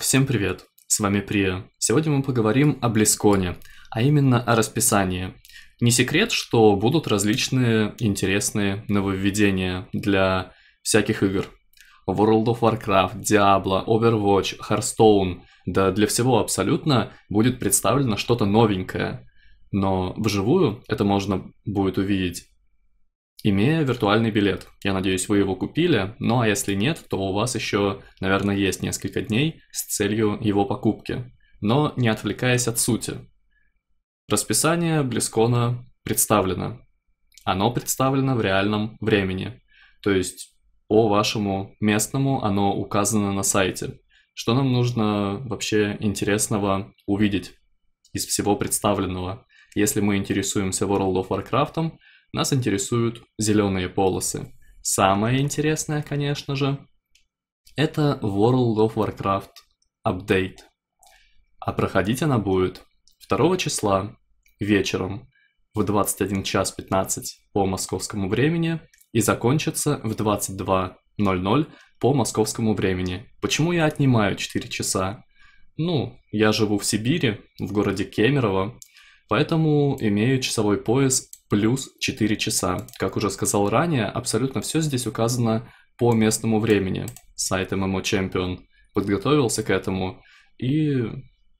Всем привет, с вами Прия. Сегодня мы поговорим о Близконе, а именно о расписании. Не секрет, что будут различные интересные нововведения для всяких игр. World of Warcraft, Diablo, Overwatch, Hearthstone, да для всего абсолютно будет представлено что-то новенькое. Но вживую это можно будет увидеть имея виртуальный билет. Я надеюсь, вы его купили, ну а если нет, то у вас еще, наверное, есть несколько дней с целью его покупки, но не отвлекаясь от сути. Расписание Близкона представлено. Оно представлено в реальном времени, то есть по вашему местному оно указано на сайте. Что нам нужно вообще интересного увидеть из всего представленного? Если мы интересуемся World of Warcraft, нас интересуют зеленые полосы. Самое интересное, конечно же, это World of Warcraft Update. А проходить она будет 2 числа вечером в 21 час 15 по московскому времени и закончится в 22.00 по московскому времени. Почему я отнимаю 4 часа? Ну, я живу в Сибири, в городе Кемерово, поэтому имею часовой пояс плюс 4 часа. Как уже сказал ранее, абсолютно все здесь указано по местному времени. Сайт MMO Champion подготовился к этому и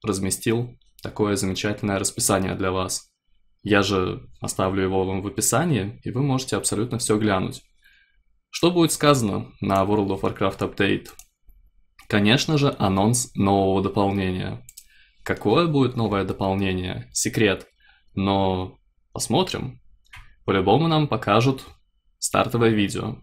разместил такое замечательное расписание для вас. Я же оставлю его вам в описании, и вы можете абсолютно все глянуть. Что будет сказано на World of Warcraft Update? Конечно же, анонс нового дополнения. Какое будет новое дополнение? Секрет. Но посмотрим. По-любому нам покажут стартовое видео.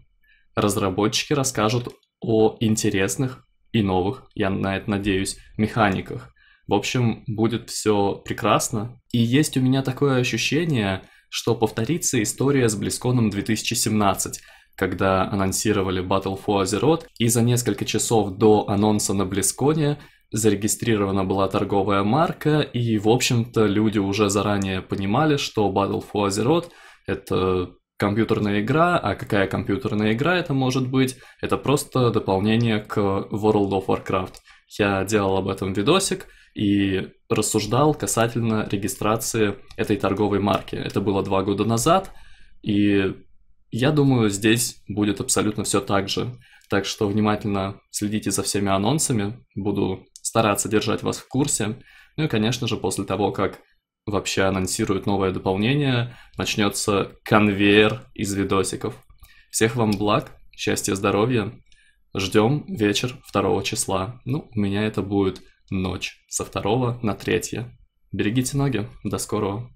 Разработчики расскажут о интересных и новых, я на это надеюсь, механиках. В общем, будет все прекрасно. И есть у меня такое ощущение, что повторится история с Близконом 2017, когда анонсировали Battle for Azeroth, и за несколько часов до анонса на Близконе зарегистрирована была торговая марка, и, в общем-то, люди уже заранее понимали, что Battle for Azeroth — это компьютерная игра, а какая компьютерная игра это может быть, это просто дополнение к World of Warcraft. Я делал об этом видосик и рассуждал касательно регистрации этой торговой марки. Это было два года назад, и я думаю, здесь будет абсолютно все так же. Так что внимательно следите за всеми анонсами, буду стараться держать вас в курсе. Ну и, конечно же, после того, как вообще анонсирует новое дополнение, начнется конвейер из видосиков. Всех вам благ, счастья, здоровья. Ждем вечер 2 числа. Ну, у меня это будет ночь со 2 на 3. Берегите ноги. До скорого.